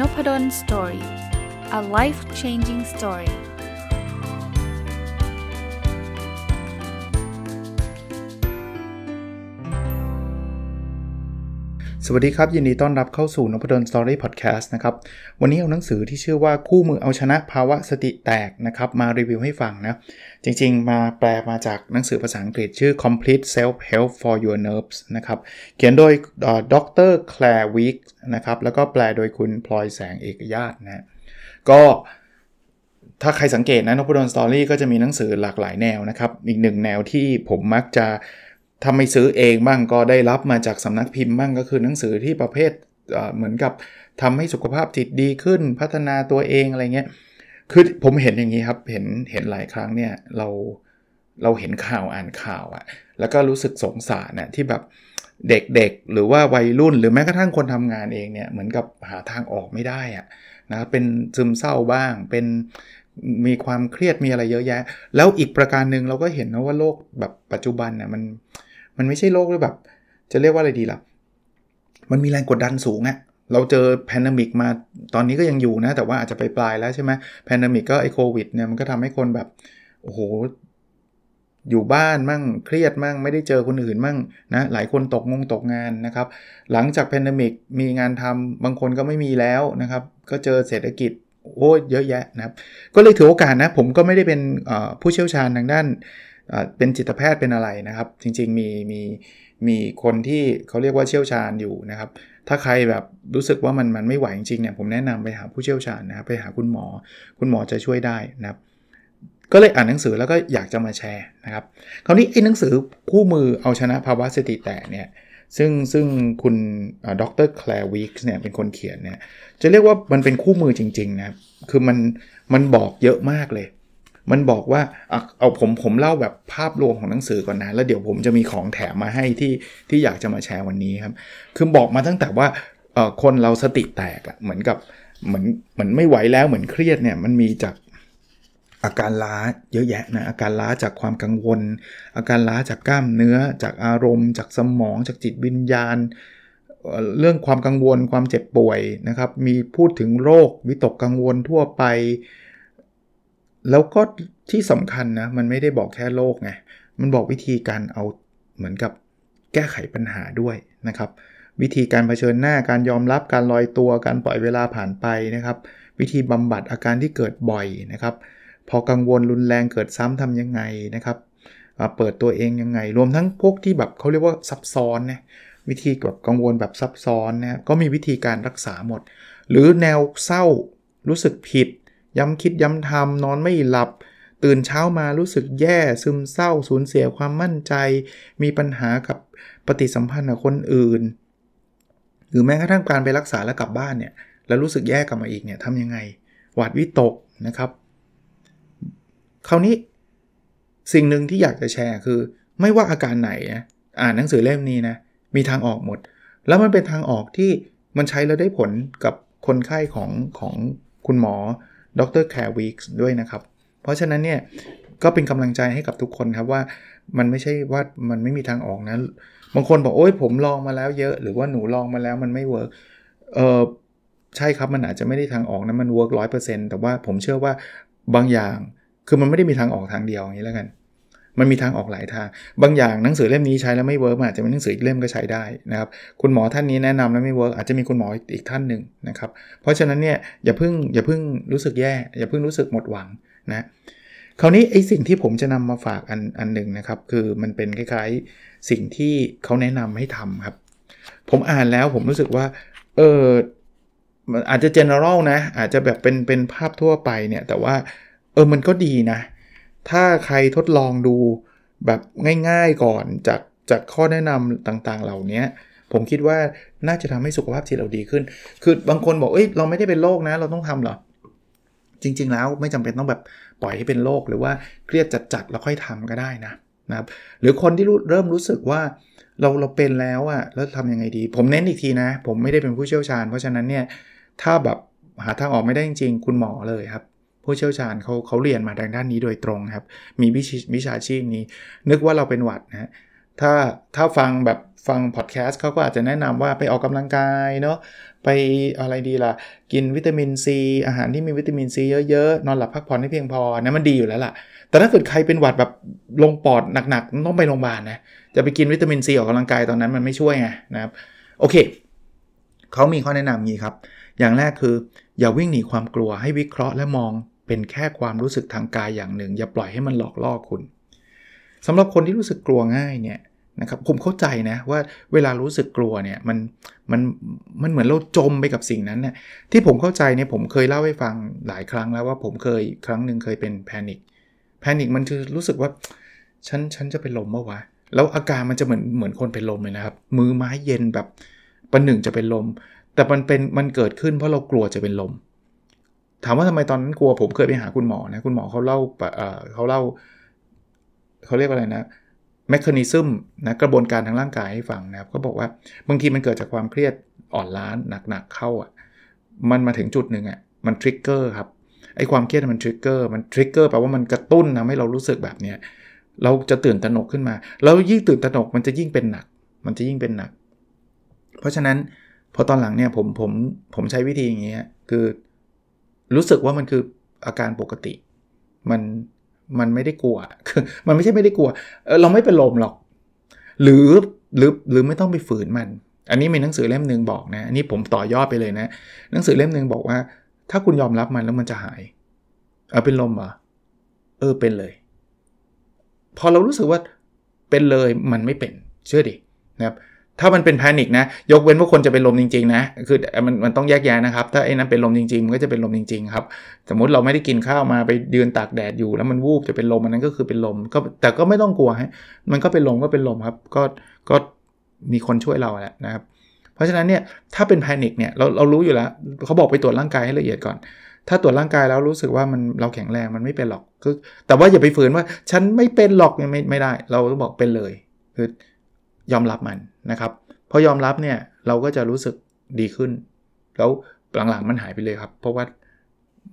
n o p ด d o n Story a life changing story วัสดีครับ ยินดีต้อนรับเข้าสู่นพดลสตอรี่พอดแคสต์นะครับ วันนี้เอาหนังสือที่ชื่อว่าคู่มือเอาชนะภาวะสติแตกนะครับ มารีวิวให้ฟังนะ จริงๆ มาแปลมาจากหนังสือภาษาอังกฤษชื่อ Complete Self Help for Your Nerves นะครับเขียนโดยดรแคลร์วิกนะครับ แล้วก็แปลโดยคุณพลอยแสงเอกญาตินะ ก็ถ้าใครสังเกตนะนพดลสตอรี่ก็จะมีหนังสือหลากหลายแนวนะครับอีกหนึ่งแนวที่ผมมักจะถ้าไม่ซื้อเองบ้างก็ได้รับมาจากสำนักพิมพ์บ้าง ก็คือหนังสือที่ประเภทเหมือนกับทำให้สุขภาพจิตดีขึ้นพัฒนาตัวเองอะไรเงี้ยคือผมเห็นอย่างนี้ครับ เห็นเห็นหลายครั้งเนี่ยเราเราเห็นข่าวอ่านข่าวอะ่ะ แล้วก็รู้สึกสงสารนะ่ยที่แบบเด็กๆหรือว่าวัยรุ่น หรือแม้กระทั่งคนทำงานเองเนี่ยเหมือนกับหาทางออกไม่ได้อะ่ะนะเป็นซึมเศร้าบ้าง เป็นมีความเครียดมีอะไรเยอะแยะ แล้วอีกประการหนึ่งเราก็เห็นนะว่าโลกแบบปัจจุบันเนี่ยมันมันไม่ใช่โลกเลยแบบจะเรียกว่าอะไรดีล่ะ มันมีแรงกดดันสูงอะเราเจอแพนดมิกมาตอนนี้ก็ยังอยู่นะ แต่ว่าอาจจะไปปลายแล้วใช่ไหมแพนดมิกก็ไอโควิดเนี่ยมันก็ทำให้คนแบบโอ้โหอยู่บ้านมั่งเครียดมั่งไม่ได้เจอคนอื่นมั่งนะหลายคนตกงงตกงานนะครับ หลังจากแพนดมิก มีงานทำบางคนก็ไม่มีแล้วนะครับ ก็เจอเศรษฐกิจโอ้เยอะแยะนะครับ ก็เลยถือโอกาสนะผมก็ไม่ได้เป็นผู้เชี่ยวชาญทางด้านเป็นจิตแพทย์เป็นอะไรนะครับ จริงๆมีมีมีคนที่เขาเรียกว่าเชี่ยวชาญอยู่นะครับ ถ้าใครแบบรู้สึกว่ามันมันไม่ไหวจริงๆเนี่ยผมแนะนำไปหาผู้เชี่ยวชาญนะครับ ไปหาคุณหมอ คุณหมอจะช่วยได้นะครับก็เลยอ่านหนังสือแล้วก็อยากจะมาแชร์นะครับ คราวนี้ไอ้หนังสือคู่มือเอาชนะภาวะสติแตกเนี่ยซึ่งซึ่งคุณด็ออกเตร์แคลร์วิกเนี่ยเป็นคนเขียนเนี่ยจะเรียกว่ามันเป็นคู่มือจริงๆนะคือมันมันบอกเยอะมากเลยมันบอกว่าเอา ผม ผมเล่าแบบภาพรวมของหนังสือก่อนนะแล้ว เดี๋ยวผมจะมีของแถมมาให้ที่ ที่ อยากจะมาแชร์วันนี้ครับคือ บอกมาตั้งแต่ว่าคนเราสติแตกะเหมือนกับเหมือนเหมือนไม่ไหวแล้วเหมือนเครียดเนี่ยมันมีจากอาการล้าเยอะแยะนะอาการล้าจากความกังวล อาการล้าจากกล้ามเนื้อ จากอารมณ์ จากสมอง จากจิตวิญญาณเรื่องความกังวลความเจ็บป่วยนะครับ มีพูดถึงโรควิตกกังวลทั่วไปแล้วก็ที่สำคัญนะ มันไม่ได้บอกแค่โลกไงมันบอกวิธีการเอาเหมือนกับแก้ไขปัญหาด้วยนะครับวิธีการเผชิญหน้าการยอมรับการลอยตัวการปล่อยเวลาผ่านไปนะครับ วิธีบำบัดอาการที่เกิดบ่อยนะครับ พอกังวลรุนแรงเกิดซ้ำทํำยังไงนะครับเปิดตัวเองยังไง รวมทั้งพวกที่แบบเขาเรียกว่าซับซ้อนนะวิธีแบบกังวลแบบซับซ้อนนะก็มีวิธีการรักษาหมด หรือแนวเศร้ารู้สึกผิดย้ำคิดย้ำทำนอนไม่หลับ ตื่นเช้ามารู้สึกแย่ซึมเศร้าสูญเสียความมั่นใจ มีปัญหากับปฏิสัมพันธ์กับคนอื่น หรือแม้กระทั่งการไปรักษาแล้วกลับบ้านเนี่ย แล้วรู้สึกแย่กลับมาอีกเนี่ยทำยังไงหวาดวิตกนะครับ คราวนี้สิ่งหนึ่งที่อยากจะแชร์คือ ไม่ว่าอาการไหนนะอ่านหนังสือเล่มนี้นะมีทางออกหมด แล้วมันเป็นทางออกที่มันใช้แล้วได้ผลกับคนไข้ของของคุณหมอดรแคร์วิกส์ด้วยนะครับ เพราะฉะนั้นเนี่ยก็เป็นกำลังใจให้กับทุกคนครับว่ามันไม่ใช่ว่ามันไม่มีทางออกนะ บางคนบอกโอ้ยผมลองมาแล้วเยอะหรือว่าหนูลองมาแล้วมันไม่เวิร์กเออใช่ครับมันอาจจะไม่ได้ทางออกนะมันเวิร์กร้อยเปอร์เซ็นต์แต่ว่าผมเชื่อว่าบางอย่างคือมันไม่ได้มีทางออกทางเดียวอย่างนี้แล้วกันมันมีทางออกหลายทางบางอย่างหนังสือเล่มนี้ใช้แล้วไม่เวิร์กอาจจะเป็นหนังสืออีกเล่มก็ใช้ได้นะครับ คุณหมอท่านนี้แนะนำแล้วไม่เวิร์กอาจจะมีคุณหมออีกท่านหนึ่งนะครับ เพราะฉะนั้นเนี่ย อย่าเพิ่ง อย่าเพิ่งรู้สึกแย่อย่าเพิ่งรู้สึกหมดหวังนะคราวนี้ไอ้สิ่งที่ผมจะนำมาฝากอันอันหนึ่งนะครับ คือมันเป็นคล้าย ๆสิ่งที่เขาแนะนำให้ทำครับ ผมอ่านแล้วผมรู้สึกว่า เอออาจจะ general นะ อาจจะแบบเป็นเป็นภาพทั่วไปเนี่ย แต่ว่าเออมันก็ดีนะถ้าใครทดลองดูแบบง่าย ๆก่อนจากจากข้อแนะนำต่าง ๆเหล่านี้ผมคิดว่าน่าจะทำให้สุขภาพจิตเราดีขึ้น คือบางคนบอกเอ้ยเราไม่ได้เป็นโรคนะ เราต้องทำเหรอจริง ๆแล้วไม่จำเป็นต้องแบบปล่อยให้เป็นโรคหรือว่าเครียดจัดๆแล้วค่อยทำก็ได้นะนะครับ หรือคนที่เริ่มรู้สึกว่าเราเราเป็นแล้วอะแล้วทํำยังไงดี ผมเน้นอีกทีนะ ผมไม่ได้เป็นผู้เชี่ยวชาญเพราะฉะนั้นเนี่ยถ้าแบบหาทางออกไม่ได้จริงๆคุณหมอเลยครับผู้เชี่ยวชาญเขาเขาเรียนมาทางด้านนี้โดยตรงครับ มีวิชาชีพนี้ นึกว่าเราเป็นหวัดนะถ้าถ้าฟังแบบฟังพอดแคสต์เขาก็อาจจะแนะนำว่าไปออกกำลังกายเนาะไปอะไรดีล่ะ กินวิตามินซีอาหารที่มีวิตามินซีเยอะๆ นอนหลับพักผ่อนให้เพียงพอนะมันดีอยู่แล้วล่ะ แต่ถ้าเกิดใครเป็นหวัดแบบลงปอดหนักๆต้องไปโรงพยาบาลนะจะไปกินวิตามินซีออกกำลังกายตอนนั้นมันไม่ช่วยไงนะครับโอเคเขามีข้อแนะนำนี้ครับ อย่างแรกคือ อย่าวิ่งหนีความกลัวให้วิเคราะห์และมองเป็นแค่ความรู้สึกทางกายอย่างหนึ่ง อย่าปล่อยให้มันหลอกล่อคุณ สำหรับคนที่รู้สึกกลัวง่ายเนี่ยนะครับผมเข้าใจนะว่าเวลารู้สึกกลัวเนี่ยมันมันมันเหมือนเราจมไปกับสิ่งนั้นเนี่ยที่ผมเข้าใจเนี่ยผมเคยเล่าให้ฟังหลายครั้งแล้วว่าผมเคย ครั้งหนึ่งเคยเป็นแพนิคแพนิคมันคือรู้สึกว่าฉันฉันจะเป็นลมเมื่อวะแล้วอาการมันจะเหมือนเหมือนคนเป็นลมเลยนะครับมือไม้เย็นแบบประหนึ่งจะเป็นลม แต่มันเป็นมันเกิดขึ้น เพราะเรากลัวจะเป็นลมถามว่าทำไมตอนนั้นกลัวผมเคยไปหาคุณหมอนะคุณหมอเขาเล่าเขาเล่าเขาเรียกอะไรนะแมคคานิซึมนะกระบวนการทางร่างกายให้ฟังนะครับเขาบอกว่าบางทีมันเกิดจากความเครียดอ่อนล้านหนักๆเข้าอ่ะมันมาถึงจุดหนึ่งอ่ะมันทริกเกอร์ครับไอ้ความเครียดมันทริกเกอร์มันทริกเกอร์แปลว่ามันกระตุ้นทำให้เรารู้สึกแบบเนี้ยเราจะตื่นตระหนกขึ้นมาแล้วยิ่งตื่นตระหนกมันจะยิ่งเป็นหนัก มันจะยิ่งเป็นหนัก เพราะฉะนั้นพอตอนหลังเนี่ยผมผมผมใช้วิธีอย่างเงี้ยคือรู้สึกว่ามันคืออาการปกติ มันมันไม่ได้กลัวคือมันไม่ใช่ไม่ได้กลัวเราไม่เป็นลมหรอก หรือหรือหรือไม่ต้องไปฝืนมัน อันนี้มีหนังสือเล่มหนึ่งบอกนะ อันนี้ผมต่อยอดไปเลยนะ หนังสือเล่มหนึ่งบอกว่าถ้าคุณยอมรับมันแล้วมันจะหาย เอาเป็นลมเหรอเออเป็นเลย พอเรารู้สึกว่าเป็นเลยมันไม่เป็น เชื่อดินะครับถ้ามันเป็นแพนิคนะ ยกเว้นว่าคนจะเป็นลมจริงๆนะ คือมันมันต้องแยกแยะนะครับ ถ้าไอ้นั้นเป็นลมจริงๆ มันก็จะเป็นลมจริงๆครับ สมมติเราไม่ได้กินข้าวมาไป ยืนตากแดด อยู่แล้วมันวูบจะเป็นลมอันนั้นก็คือเป็นลม ก็แต่ก็ไม่ต้องกลัวฮะ มันก็เป็นลม ก็เป็นลมครับ ก็ก็มีคนช่วยเราแหละนะครับ เพราะฉะนั้นเนี่ยถ้าเป็นแพนิคเนี่ยเราเรารู้อยู่แล้วเขาบอกไปตรวจร่างกายให้ละเอียดก่อน ถ้าตรวจร่างกายแล้วรู้สึกว่ามันเราแข็งแรงมันไม่เป็นหรอกคือแต่ว่าอย่าไปฝืนว่าฉันไม่เป็นหรอกไม่ไม่ได้ เราต้องบอกเป็นเลย คือ ยอมรับมันนะครับพอยอมรับเนี่ยเราก็จะรู้สึกดีขึ้น แล้วหลังๆมันหายไปเลยครับ เพราะว่า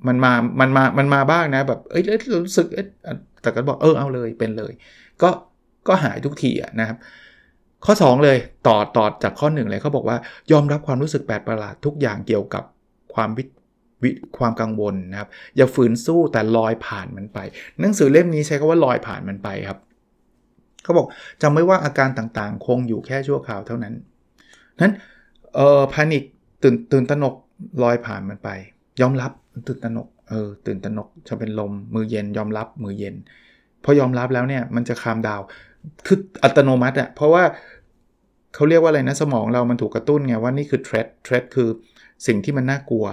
มันมา มันมา มันมาบ้างนะแบบเอ้ยรู้สึกเอแต่ก็บอกเออเอาเลยเป็นเลย ก็ก็หายทุกทีนะครับ ข้อ 2 เลย ต่อต่อจากข้อ1เลยเขาบอกว่า ยอมรับความรู้สึกแปลกประหลาดทุกอย่างเกี่ยวกับความวิวิความกังวลนะครับอย่าฝืนสู้แต่ลอยผ่านมันไปหนังสือเล่มนี้ใช้คำว่าลอยผ่านมันไปครับเขาบอกจำไม่ว่าอาการต่างๆ คงอยู่แค่ชั่วคราวเท่านั้นนั้นเอ่อพานิคตื่นตื่นตระหนกลอยผ่านมันไป ยอมรับตื่นตระหนก เออตื่นตระหนกจะเป็นลม มือเย็นยอมรับมือเย็นพอยอมรับแล้วเนี่ยมันจะคามดาวคืออัตโนมัติอะเพราะว่าเขาเรียกว่าอะไรนะสมองเรามันถูกกระตุ้นไงว่านี่คือเทรดเทรดคือสิ่งที่มันน่ากลัว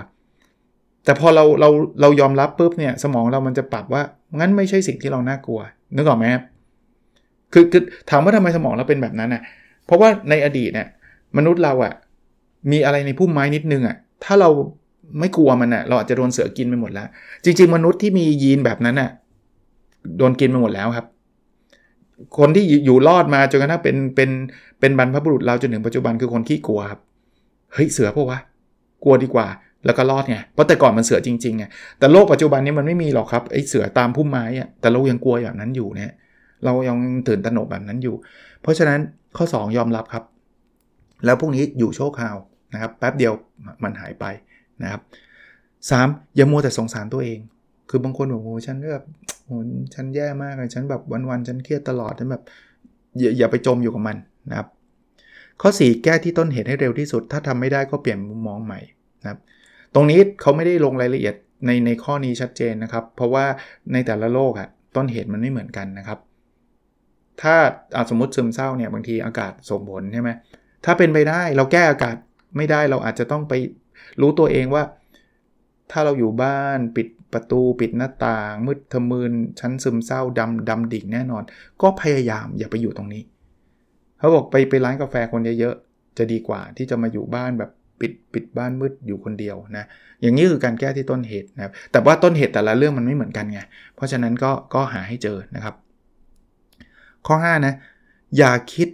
แต่พอเราเราเรายอมรับปุ๊บเนี่ยสมองเรามันจะปรับว่างั้นไม่ใช่สิ่งที่เราน่ากลัวนึกออกไหมครับคือคือถามว่าทำไมสมองเราเป็นแบบนั้นน่ะเพราะว่าในอดีตเนี่ยมนุษย์เราอ่ะมีอะไรในพุ่มไม้นิดนึงอ่ะถ้าเราไม่กลัวมันอ่ะเราอาจจะโดนเสือกินไปหมดแล้ว จริงๆ มนุษย์ที่มียีนแบบนั้นอ่ะโดนกินไปหมดแล้วครับ คนที่อยู่รอดมาจนกระทั่งเป็นเป็นเป็นบรรพบุรุษเราจนถึงปัจจุบันคือคนขี้กลัวครับ เฮ้ยเสือพวกวะกลัวดีกว่าแล้วก็รอดไงเพราะแต่ก่อนมันเสือจริงๆไงแต่โลกปัจจุบันนี้มันไม่มีหรอกครับไอ้เสือตามพุ่มไม้อะแต่เรายังกลัวอย่างนั้นอยู่เนี่ยเรายังตื่นตระหนกแบบนั้นอยู่ เพราะฉะนั้นข้อ 2 ยอมรับครับ แล้วพวกนี้อยู่โชคคราวนะครับแป๊บเดียวมันหายไปนะครับสามอย่ามัวแต่สงสารตัวเอง คือบางคนบอกโอ้ฉันแบบโอ้ฉันแย่มากเลยฉันแบบวันๆฉันเครียดตลอดฉันแบบอย่าอย่าไปจมอยู่กับมันนะครับ ข้อ 4 แก้ที่ต้นเหตุให้เร็วที่สุด ถ้าทำไม่ได้ก็เปลี่ยนมุมมองใหม่นะครับ ตรงนี้เขาไม่ได้ลงรายละเอียดในในข้อนี้ชัดเจนนะครับ เพราะว่าในแต่ละโลกอะต้นเหตุมันไม่เหมือนกันนะครับถ้าสมมติซึมเศร้าเนี่ยบางทีอากาศส่งผลใช่ไหมถ้าเป็นไปได้เราแก้อากาศไม่ได้เราอาจจะต้องไปรู้ตัวเองว่า ถ้าเราอยู่บ้านปิดประตูปิดหน้าต่างมืดทะมืนชั้นซึมเศร้าดำดำดิ่งแน่นอน ก็พยายามอย่าไปอยู่ตรงนี้ เขาบอกไปไปร้านกาแฟคนเยอะๆจะดีกว่า ที่จะมาอยู่บ้านแบบปิดปิดบ้านมืดอยู่คนเดียวนะอย่างนี้คือการแก้ที่ต้นเหตุนะครับแต่ว่าต้นเหตุแต่ละเรื่องมันไม่เหมือนกันไง เพราะฉะนั้นก็ก็หาให้เจอนะครับข้อ5นะอย่าคิด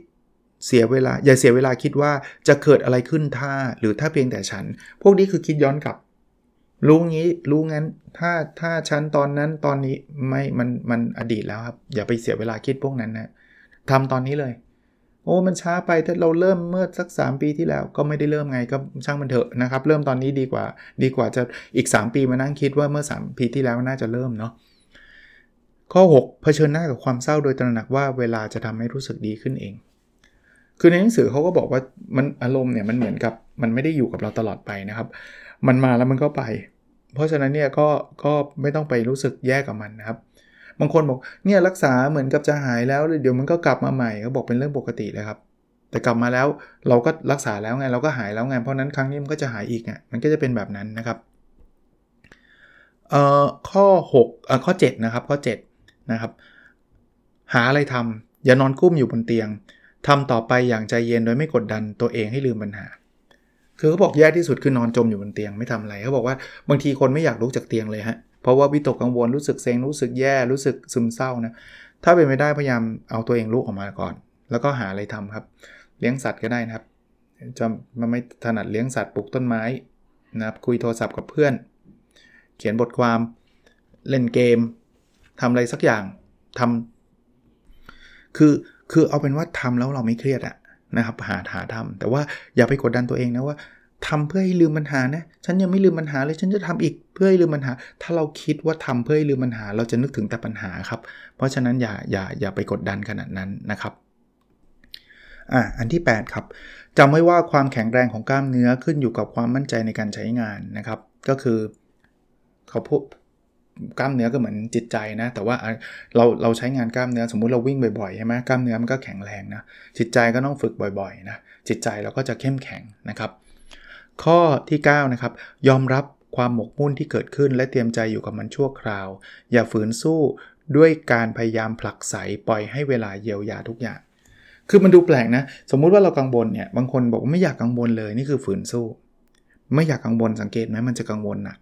เสียเวลา อย่าเสียเวลาคิดว่าจะเกิดอะไรขึ้นถ้าหรือถ้าเพียงแต่ฉันพวกนี้คือคิดย้อนกลับรู้งี้รู้งั้นถ้าถ้าฉันตอนนั้นตอนนี้ไม่มันมันอดีตแล้วครับอย่าไปเสียเวลาคิดพวกนั้นนะทำตอนนี้เลยโอ้มันช้าไปถ้าเราเริ่มเมื่อสัก3ปีที่แล้วก็ไม่ได้เริ่มไงก็ช่างมันเถอะนะครับ เริ่มตอนนี้ดีกว่า ดีกว่าจะอีก3ปีมานั่งคิดว่าเมื่อ3ปีที่แล้วน่าจะเริ่มเนาะข้อ 6เผชิญหน้ากับความเศร้าโดยตระหนักว่าเวลาจะทำให้รู้สึกดีขึ้นเอง คือในหนังสือเขาก็บอกว่ามันอารมณ์เนี่ยมันเหมือนกับมันไม่ได้อยู่กับเราตลอดไปนะครับ มันมาแล้วมันก็ไป เพราะฉะนั้นเนี่ยก็ก็ไม่ต้องไปรู้สึกแย่กับมันนะครับ บางคนบอกเนี่ยรักษาเหมือนกับจะหายแล้วเดี๋ยวมันก็กลับมาใหม่ก็บอกเป็นเรื่องปกติเลยครับ แต่กลับมาแล้วเราก็รักษาแล้วไงเราก็หายแล้วไงเพราะนั้นครั้งนี้มันก็จะหายอีกไงมันก็จะเป็นแบบนั้นนะครับข้อ6ข้อ7นะครับข้อ7นะครับหาอะไรทำอย่านอนกุ้มอยู่บนเตียง ทำต่อไปอย่างใจเย็นโดยไม่กดดันตัวเองให้ลืมปัญหา คือเขาบอกแย่ที่สุดคือนอนจมอยู่บนเตียงไม่ทำอะไรเขาบอกว่าบางทีคนไม่อยากลุกจากเตียงเลยฮะเพราะว่าวิตกกังวลรู้สึกเซ็งรู้สึกแย่รู้สึกซึมเศร้านะถ้าเป็นไม่ได้พยายามเอาตัวเองลุกออกมาก่อน แล้วก็หาอะไรทำครับ เลี้ยงสัตว์ก็ได้นะครับจะมันไม่ถนัดเลี้ยงสัตว์ปลูกต้นไม้นะครับคุยโทรศัพท์กับเพื่อน เขียนบทความเล่นเกมทำอะไรสักอย่างทำคือคือเอาเป็นว่าทำแล้วเราไม่เครียดอะนะครับหาหาทำแต่ว่าอย่าไปกดดันตัวเองนะว่า ทำเพื่อให้ลืมปัญหานะฉันยังไม่ลืมปัญหาเลย ฉันจะทำอีกเพื่อให้ลืมปัญหา ถ้าเราคิดว่าทำเพื่อให้ลืมปัญหา เราจะนึกถึงแต่ปัญหาครับ เพราะฉะนั้นอย่าอย่าอย่าไปกดดันขนาดนั้นนะครับ อ่ะอันที่8ครับจำไว้ว่าความแข็งแรงของกล้ามเนื้อขึ้นอยู่กับความมั่นใจในการใช้งานนะครับ ก็คือ เขาพูดกล้ามเนื้อก็เหมือนจิตใจนะแต่ว่าเราเราใช้งานกล้ามเนื้อสมมุติเราวิ่งบ่อยๆใช่ไหมกล้ามเนื้อมันก็แข็งแรงนะจิตใจก็ต้องฝึกบ่อยๆนะจิตใจเราก็จะเข้มแข็งนะครับข้อที่ 9 นะครับยอมรับความหมกมุ่นที่เกิดขึ้นและเตรียมใจอยู่กับมันชั่วคราว อย่าฝืนสู้ด้วยการพยายามผลักไสปล่อยให้เวลาเยียวยาทุกอย่าง คือมันดูแปลกนะ สมมุติว่าเรากังวลเนี่ยบางคนบอกว่าไม่อยากกังวลเลยนี่คือฝืนสู้ ไม่อยากกังวลสังเกตไหมมันจะกังวลหนัก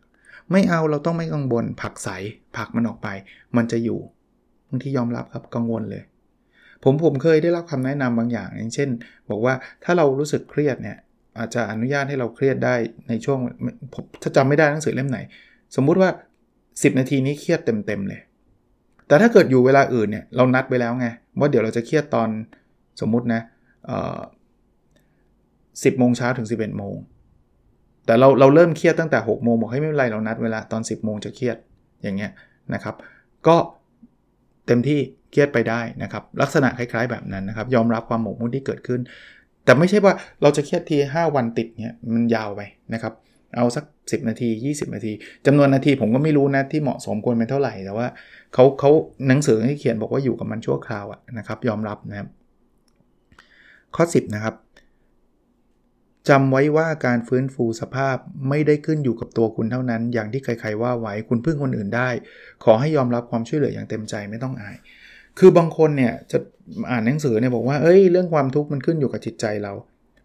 ไม่เอาเราต้องไม่กังวลผักใสผักมันออกไป มันจะอยู่บางที่ยอมรับครับกังวลเลย ผมผมเคยได้รับคำแนะนำบางอย่างอย่างเช่น บอกว่าถ้าเรารู้สึกเครียดเนี่ยอาจจะอนุญาตให้เราเครียดได้ในช่วงถ้าจำไม่ได้หนังสือเล่มไหน สมมุติว่า 10 นาทีนี้เครียดเต็มๆเลย แต่ถ้าเกิดอยู่เวลาอื่นเนี่ย เรานัดไปแล้วไงว่าเดี๋ยวเราจะเครียดตอนสมมุตินะสิบโมงเช้าถึง 11โมงแต่ เราเรา เริ่มเครียดตั้งแต่6กโมงบอกให้ไม่เป็นไรเรานัดเวลาตอน 10บโมงจะเครียดอย่างเงี้ยนะครับ ก็เต็มที่เครียดไปได้นะครับ ลักษณะคล้ายๆแบบนั้นนะครับ ยอมรับความหมกมุ่นที่เกิดขึ้น แต่ไม่ใช่ว่าเราจะเครียดที 5 วันติดเนี้ยมันยาวไปนะครับ เอาสัก 10 นาที 20 นาที จำนวนนาทีผมก็ไม่รู้นะที่เหมาะสมควรเป็นเท่าไหร่ แต่ว่าเขาเขาหนังสือที่เขียนบอกว่าอยู่กับมันชั่วคราวอะนะครับ ยอมรับนะครับข้อ10นะครับจำไว้ว่าการฟื้นฟูสภาพไม่ได้ขึ้นอยู่กับตัวคุณเท่านั้น อย่างที่ใครๆว่าไว้คุณพึ่งคนอื่นได้ ขอให้ยอมรับความช่วยเหลืออย่างเต็มใจไม่ต้องอาย คือบางคนเนี่ยจะอ่านหนังสือเนี่ยบอกว่าเอ้ย เรื่องความทุกข์มันขึ้นอยู่กับจิตใจเรา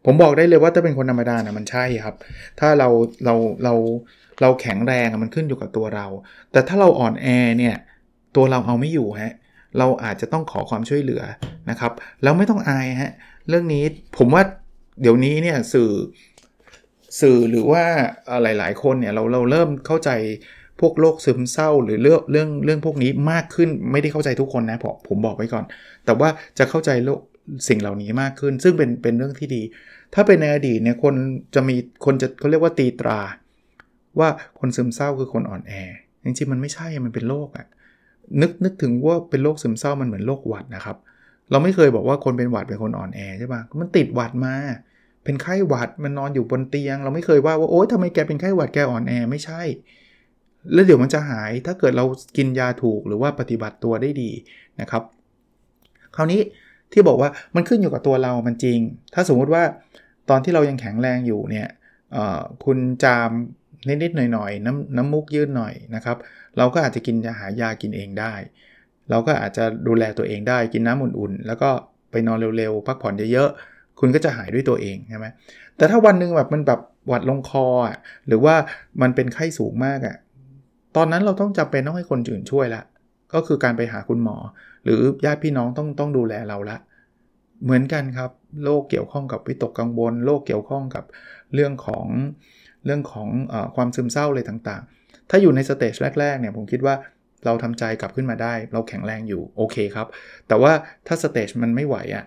ผมบอกได้เลยว่าถ้าเป็นคนธรรมดานะมันใช่ครับ ถ้าเราเราเราเราแข็งแรงมันขึ้นอยู่กับตัวเรา แต่ถ้าเราอ่อนแอเนี่ยตัวเราเอาไม่อยู่ฮะเราอาจจะต้องขอความช่วยเหลือนะครับแล้วไม่ต้องอายฮะเรื่องนี้ผมว่าเดี๋ยวนี้เนี่ยสื่อสื่อหรือว่าหลายๆ คนเนี่ยเราเราเริ่มเข้าใจพวกโรคซึมเศร้าหรือเรื่องเรื่องเรื่องพวกนี้มากขึ้น ไม่ได้เข้าใจทุกคนนะผมผมบอกไว้ก่อน แต่ว่าจะเข้าใจโรคสิ่งเหล่านี้มากขึ้น ซึ่งเป็นเป็นเรื่องที่ดี ถ้าเป็นในอดีตเนี่ยคนจะมีคนจะเขาเรียกว่าตีตรา ว่าคนซึมเศร้าคือคนอ่อนแอจริงๆมันไม่ใช่มันเป็นโรคอะนึกนึกถึงว่าเป็นโรคซึมเศร้ามันเหมือนโรคหวัดนะครับเราไม่เคยบอกว่าคนเป็นหวัดเป็นคนอ่อนแอใช่ปะมันติดหวัดมา เป็นไข้หวัด มันนอนอยู่บนเตียง เราไม่เคยว่าว่าโอ๊ยทำไมแกเป็นไข้หวัดแกอ่อนแอไม่ใช่ แล้วเดี๋ยวมันจะหายถ้าเกิดเรากินยาถูกหรือว่าปฏิบัติตัวได้ดีนะครับ คราวนี้ที่บอกว่ามันขึ้นอยู่กับตัวเรา มันจริง ถ้าสมมุติว่าตอนที่เรายังแข็งแรงอยู่เนี่ยคุณจามนิดๆหน่อยๆน้ำน้ำมูกยืดหน่อยนะครับ เราก็อาจจะกินยาหายากินเองได้เราก็อาจจะดูแลตัวเองได้กินน้ำอุ่นๆแล้วก็ไปนอนเร็วๆ พักผ่อนเยอะๆ คุณก็จะหายด้วยตัวเองใช่ไหมแต่ถ้าวันนึงแบบมันแบบหวัดลงคอ หรือว่ามันเป็นไข้สูงมากอ่ะตอนนั้นเราต้องจำเป็นต้องให้คนอื่นช่วยละ ก็คือการไปหาคุณหมอ หรือญาติพี่น้องต้องต้องดูแลเราละ เหมือนกันครับโรคเกี่ยวข้องกับวิตกกังวลโรคเกี่ยวข้องกับเรื่องของเรื่องของอความซึมเศร้าอะไรต่างๆ ถ้าอยู่ในสเตจแรกๆเนี่ยผมคิดว่าเราทำใจกลับขึ้นมาได้ เราแข็งแรงอยู่โอเคครับ แต่ว่าถ้าสเตจมันไม่ไหวอะ่ะ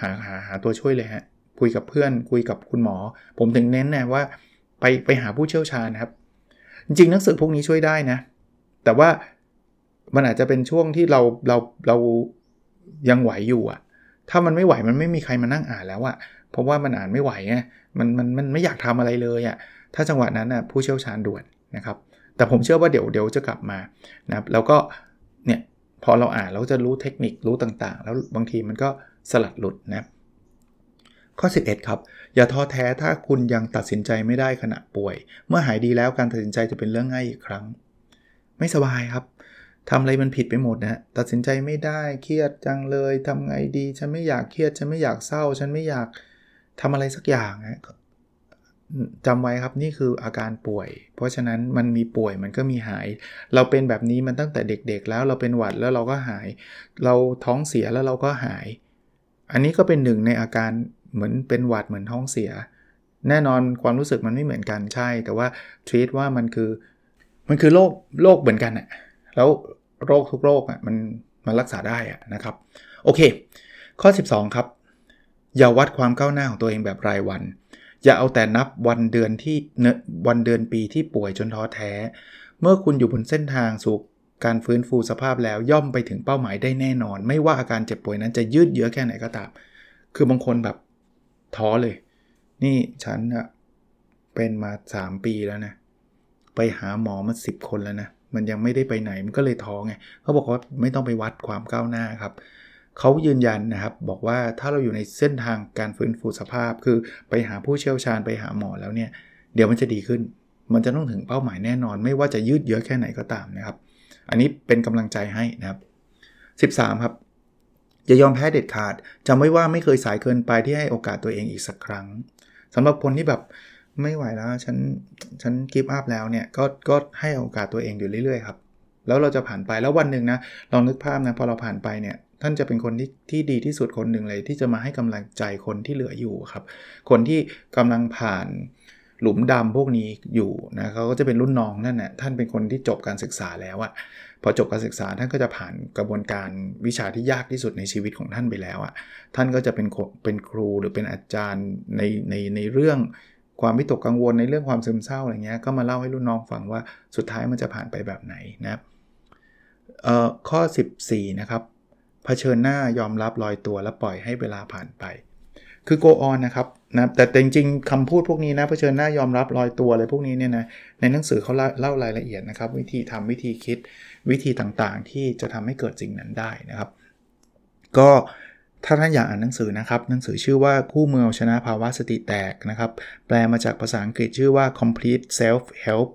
หาหาหาตัวช่วยเลยฮะคุยกับเพื่อนคุยกับคุณหมอ ผมถึงเน้นนะว่า ไปไปหาผู้เชี่ยวชาญครับ จริงหนังสือพวกนี้ช่วยได้นะ แต่ว่า มันอาจจะเป็นช่วงที่เราเราเรายังไหวอยู่อะถ้ามันไม่ไหวมันไม่มีใครมานั่งอ่านแล้วอะเพราะว่ามันอ่านไม่ไหวไงมันมันมันไม่อยากทำอะไรเลยอะถ้าจังหวะนั้นอ่ะผู้เชี่ยวชาญด่วนนะครับแต่ผมเชื่อว่าเดี๋ยวเดี๋ยวจะกลับมานะครับแล้วก็เนี่ยพอเราอ่านเราจะรู้เทคนิครู้ต่างๆ แล้วบางทีมันก็สลัดหลุดนะข้อ 11 ครับ อย่าท้อแท้ถ้าคุณยังตัดสินใจไม่ได้ขณะป่วย เมื่อหายดีแล้วการตัดสินใจจะเป็นเรื่องง่ายอีกครั้ง ไม่สบายครับทำอะไรมันผิดไปหมดนะตัดสินใจไม่ได้เครียดจังเลยทำไงดี ฉันไม่อยากเครียด ฉันไม่อยากเศร้า ฉันไม่อยากทำอะไรสักอย่างนะจำไว้ครับนี่คืออาการป่วย เพราะฉะนั้นมันมีป่วยมันก็มีหาย เราเป็นแบบนี้มันตั้งแต่เด็กๆ แล้วเราเป็นหวัดแล้วเราก็หาย เราท้องเสียแล้วเราก็หาย อันนี้ก็เป็นหนึ่งในอาการเหมือนเป็นหวัดเหมือนท้องเสีย แน่นอนความรู้สึกมันไม่เหมือนกันใช่ แต่ว่าทวีตว่ามันคือมันคือโรคโรคเหมือนกันอะแล้วโรคทุกโรคอะมันมันรักษาได้อะนะครับโอเค ข้อ 12 ครับ อย่าวัดความก้าวหน้าของตัวเองแบบรายวันอย่าเอาแต่นับวันเดือนที่วันเดือนปีที่ป่วยจนท้อแท้ เมื่อคุณอยู่บนเส้นทางสู่การฟื้นฟูสภาพแล้วย่อมไปถึงเป้าหมายได้แน่นอน ไม่ว่าอาการเจ็บป่วยนั้นจะยืดเยื้อแค่ไหนก็ตาม คือบางคนแบบท้อเลย นี่ฉันอะเป็นมา 3 ปีแล้วนะ ไปหาหมอมา 10 คนแล้วนะ มันยังไม่ได้ไปไหนมันก็เลยท้อไงเขาบอกว่าไม่ต้องไปวัดความก้าวหน้าครับเขายืนยันนะครับบอกว่าถ้าเราอยู่ในเส้นทางการฟื้นฟูสภาพ คือไปหาผู้เชี่ยวชาญไปหาหมอแล้วเนี่ย เดี๋ยวมันจะดีขึ้น มันจะต้องถึงเป้าหมายแน่นอนไม่ว่าจะยืดเยื้อแค่ไหนก็ตามนะครับ อันนี้เป็นกำลังใจให้นะครับ 13 ครับ อย่ายอมแพ้เด็ดขาดจำไว้ว่าไม่เคยสายเกินไปที่ให้โอกาสตัวเองอีกสักครั้ง สำหรับคนที่แบบไม่ไหวแล้วฉันฉันกิฟอัพแล้วเนี่ยก็ก็ให้โอกาสตัวเองอยู่เรื่อยๆครับแล้วเราจะผ่านไปแล้ววันหนึ่งนะลองนึกภาพนะพอเราผ่านไปเนี่ยท่านจะเป็นคนที่ที่ดีที่สุดคนหนึ่งเลยที่จะมาให้กำลังใจคนที่เหลืออยู่ครับ คนที่กำลังผ่านหลุมดำพวกนี้อยู่นะเขาก็จะเป็นรุ่นน้องนั่นแหละท่านเป็นคนที่จบการศึกษาแล้วอะพอจบการศึกษาท่านก็จะผ่านกระบวนการวิชาที่ยากที่สุดในชีวิตของท่านไปแล้วอะท่านก็จะเป็นเป็นครูหรือเป็นอาจารย์ในในในเรื่องความวิตกกังวลในเรื่องความซึมเศร้าอะไรเงี้ยก็มาเล่าให้รุ่นน้องฟังว่าสุดท้ายมันจะผ่านไปแบบไหนนะข้อ 14 นะครับเผชิญหน้ายอมรับลอยตัว แล้วปล่อยให้เวลาผ่านไป คือ go on นะครับนะแต่จริงๆคำพูดพวกนี้นะเผชิญหน้ายอมรับลอยตัวอะไรพวกนี้เนี่ยนะในหนังสือเขาเล่ารายละเอียดนะครับ วิธีทำ วิธีคิดวิธีต่างๆ ที่จะทำให้เกิดสิ่งนั้นได้นะครับ ก็ถ้าท่านอยากอ่านหนังสือนะครับหนังสือชื่อว่าคู่มือชนะภาวะสติแตกนะครับแปลมาจากภาษาอังกฤษชื่อว่า complete self help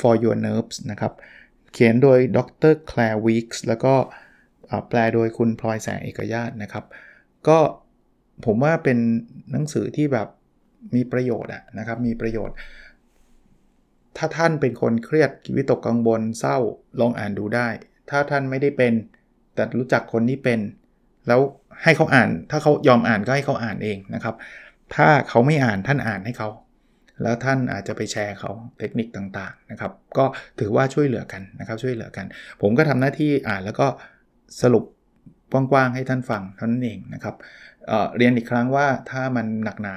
for your nerves นะครับเขียนโดยดร Claire Weeks แล้วก็แปลโดยคุณพลอยแสงเอกญาตนะครับ ก็ผมว่าเป็นหนังสือที่แบบมีประโยชน์อะนะครับมีประโยชน์ ถ้าท่านเป็นคนเครียดวิตกกังวลเศร้าลองอ่านดูได้ ถ้าท่านไม่ได้เป็นแต่รู้จักคนที่เป็น แล้วให้เขาอ่าน ถ้าเขายอมอ่านก็ให้เขาอ่านเองนะครับ ถ้าเขาไม่อ่านท่านอ่านให้เขาแล้วท่านอาจจะไปแชร์เขาเทคนิคต่างๆนะครับก็ถือว่าช่วยเหลือกันนะครับ ช่วยเหลือกัน ผมก็ทำหน้าที่อ่านแล้วก็สรุปกว้างๆให้ท่านฟัง เท่านั้น เองนะครับเเรียนอีกครั้งว่าถ้ามันหนักหนา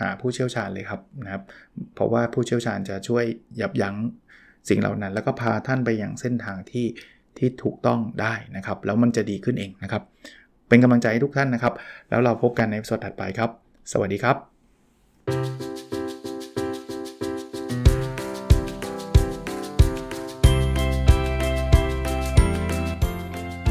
หาผู้เชี่ยวชาญเลยครับนะครับ เพราะว่าผู้เชี่ยวชาญจะช่วยยับยั้งสิ่งเหล่านั้น แล้วก็พาท่านไปอย่างเส้นทาง ที่ ที่ถูกต้องได้นะครับ แล้วมันจะดีขึ้นเองนะครับ เป็นกำลังใจให้ทุกท่านนะครับ แล้วเราพบกันในสดถัดไปครับ สวัสดีครับ